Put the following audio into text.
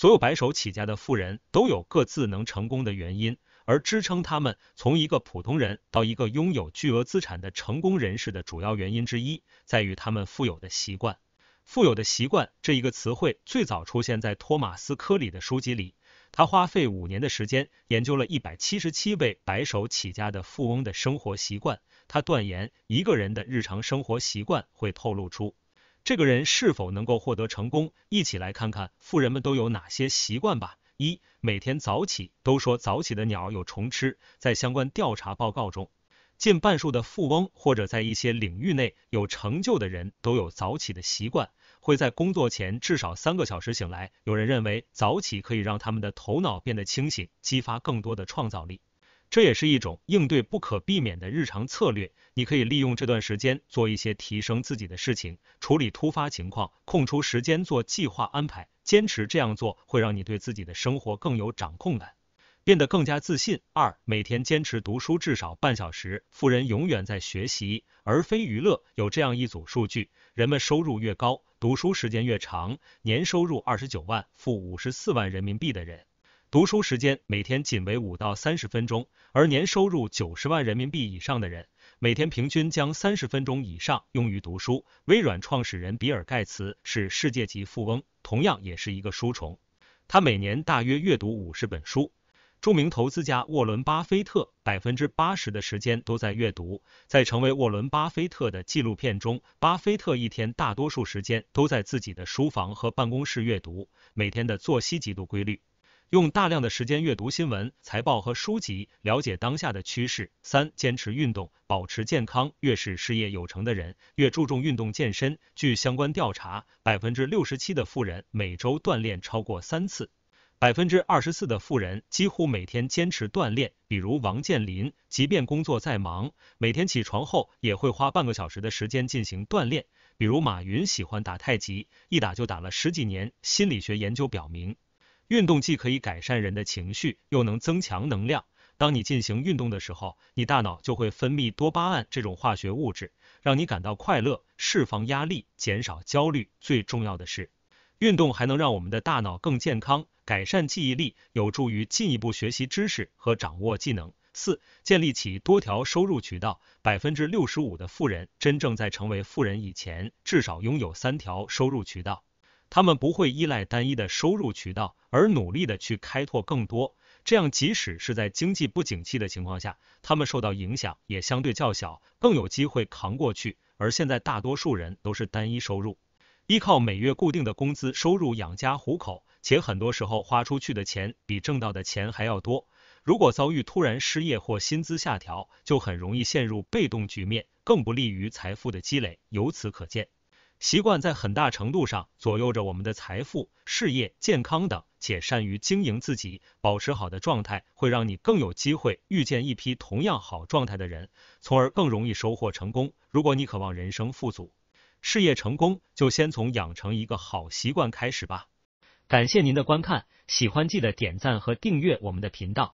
所有白手起家的富人，都有各自能成功的原因，而支撑他们从一个普通人到一个拥有巨额资产的成功人士的主要原因之一，在于他们富有的习惯。富有的习惯这一个词汇，最早出现在托马斯·科里的书籍里。他花费五年的时间，研究了一百七十七位白手起家的富翁的生活习惯。他断言，一个人的日常生活习惯会透露出。这个人是否能够获得成功？一起来看看富人们都有哪些习惯吧。一，每天早起。都说早起的鸟有虫吃，在相关调查报告中，近半数的富翁或者在一些领域内有成就的人都有早起的习惯，会在工作前至少三个小时醒来。有人认为早起可以让他们的头脑变得清醒，激发更多的创造力。这也是一种应对不可避免的日常策略。你可以利用这段时间做一些提升自己的事情，处理突发情况，空出时间做计划安排。坚持这样做，会让你对自己的生活更有掌控感，变得更加自信。二，每天坚持读书至少半小时。富人永远在学习，而非娱乐。有这样一组数据：人们收入越高，读书时间越长。年收入二十九万负五十四万人民币的人。读书时间每天仅为五到三十分钟，而年收入九十万人民币以上的人，每天平均将三十分钟以上用于读书。微软创始人比尔盖茨是世界级富翁，同样也是一个书虫，他每年大约阅读五十本书。著名投资家沃伦巴菲特百分之八十的时间都在阅读。在成为沃伦巴菲特的纪录片中，巴菲特一天大多数时间都在自己的书房和办公室阅读，每天的作息极度规律。用大量的时间阅读新闻、财报和书籍，了解当下的趋势。三、坚持运动，保持健康。越是事业有成的人，越注重运动健身。据相关调查，百分之六十七的富人每周锻炼超过三次，百分之二十四的富人几乎每天坚持锻炼。比如王健林，即便工作再忙，每天起床后也会花半个小时的时间进行锻炼。比如马云喜欢打太极，一打就打了十几年。心理学研究表明。运动既可以改善人的情绪，又能增强能量。当你进行运动的时候，你大脑就会分泌多巴胺这种化学物质，让你感到快乐，释放压力，减少焦虑。最重要的是，运动还能让我们的大脑更健康，改善记忆力，有助于进一步学习知识和掌握技能。四、建立起多条收入渠道，百分之六十五的富人真正在成为富人以前，至少拥有三条收入渠道。他们不会依赖单一的收入渠道，而努力的去开拓更多。这样，即使是在经济不景气的情况下，他们受到影响也相对较小，更有机会扛过去。而现在，大多数人都是单一收入，依靠每月固定的工资收入养家糊口，且很多时候花出去的钱比挣到的钱还要多。如果遭遇突然失业或薪资下调，就很容易陷入被动局面，更不利于财富的积累。由此可见。习惯在很大程度上左右着我们的财富、事业、健康等，且善于经营自己、保持好的状态，会让你更有机会遇见一批同样好状态的人，从而更容易收获成功。如果你渴望人生富足、事业成功，就先从养成一个好习惯开始吧。感谢您的观看，喜欢记得点赞和订阅我们的频道。